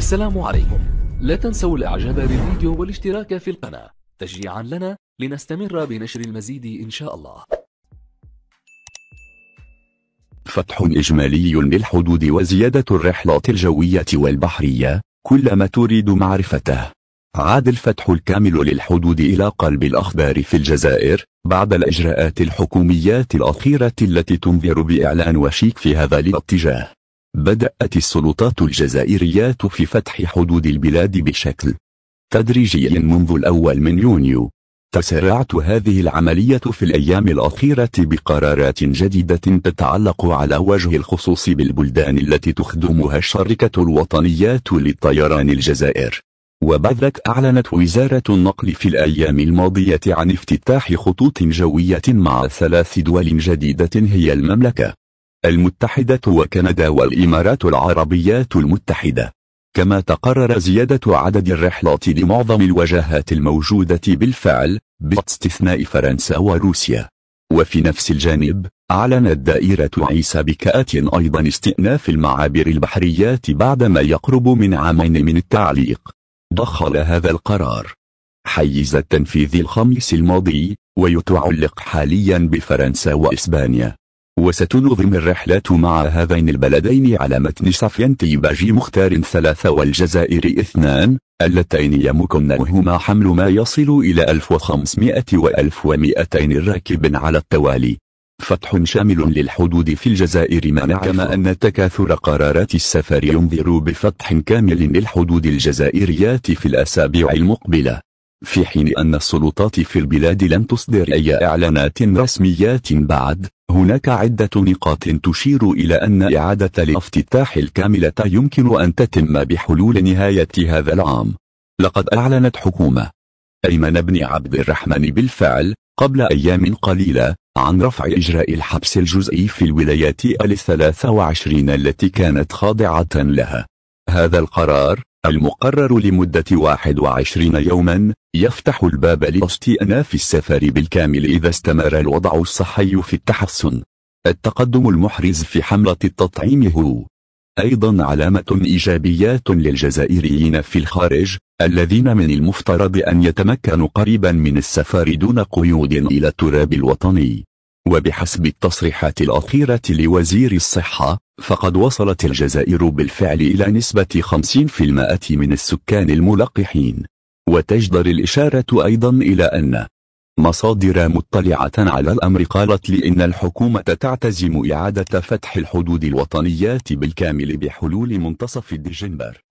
السلام عليكم لا تنسوا الاعجاب بالفيديو والاشتراك في القناة تشجيعا لنا لنستمر بنشر المزيد إن شاء الله فتح إجمالي للحدود وزيادة الرحلات الجوية والبحرية كل ما تريد معرفته عاد الفتح الكامل للحدود إلى قلب الأخبار في الجزائر بعد الإجراءات الحكوميات الأخيرة التي تنذر بإعلان وشيك في هذا الاتجاه بدأت السلطات الجزائرية في فتح حدود البلاد بشكل تدريجي منذ الأول من يونيو تسارعت هذه العملية في الأيام الأخيرة بقرارات جديدة تتعلق على وجه الخصوص بالبلدان التي تخدمها الشركة الوطنية للطيران الجزائر وبذلك أعلنت وزارة النقل في الأيام الماضية عن افتتاح خطوط جوية مع ثلاث دول جديدة هي المملكة المتحدة وكندا والإمارات العربية المتحدة كما تقرر زيادة عدد الرحلات لمعظم الوجهات الموجودة بالفعل باستثناء فرنسا وروسيا وفي نفس الجانب أعلنت دائرة عيسى بكآت أيضا استئناف المعابر البحرية بعدما يقرب من عامين من التعليق دخل هذا القرار حيز التنفيذ الخميس الماضي ويتعلق حاليا بفرنسا وإسبانيا وستنظم الرحلات مع هذين البلدين على متن صفين تيباجي مختار ثلاثة والجزائر اثنان اللتين يمكنهما حمل ما يصل إلى 1500 و 1200 راكب على التوالي فتح شامل للحدود في الجزائر ما كما أن تكاثر قرارات السفر ينذر بفتح كامل للحدود الجزائريات في الأسابيع المقبلة في حين أن السلطات في البلاد لم تصدر أي إعلانات رسميات بعد هناك عدة نقاط تشير إلى أن إعادة الافتتاح الكاملة يمكن أن تتم بحلول نهاية هذا العام لقد أعلنت حكومة أيمن بن عبد الرحمن بالفعل قبل أيام قليلة عن رفع إجراء الحبس الجزئي في الولايات الثلاثة وعشرين التي كانت خاضعة لها هذا القرار المقرر لمدة 21 يوما يفتح الباب لاستئناف السفر بالكامل إذا استمر الوضع الصحي في التحسن التقدم المحرز في حملة التطعيم هو أيضا علامة إيجابيات للجزائريين في الخارج الذين من المفترض أن يتمكنوا قريبا من السفر دون قيود إلى التراب الوطني وبحسب التصريحات الأخيرة لوزير الصحة فقد وصلت الجزائر بالفعل إلى نسبة 50% من السكان الملقحين وتجدر الإشارة أيضا إلى أن مصادر مطلعة على الأمر قالت لأن الحكومة تعتزم إعادة فتح الحدود الوطنيات بالكامل بحلول منتصف ديسمبر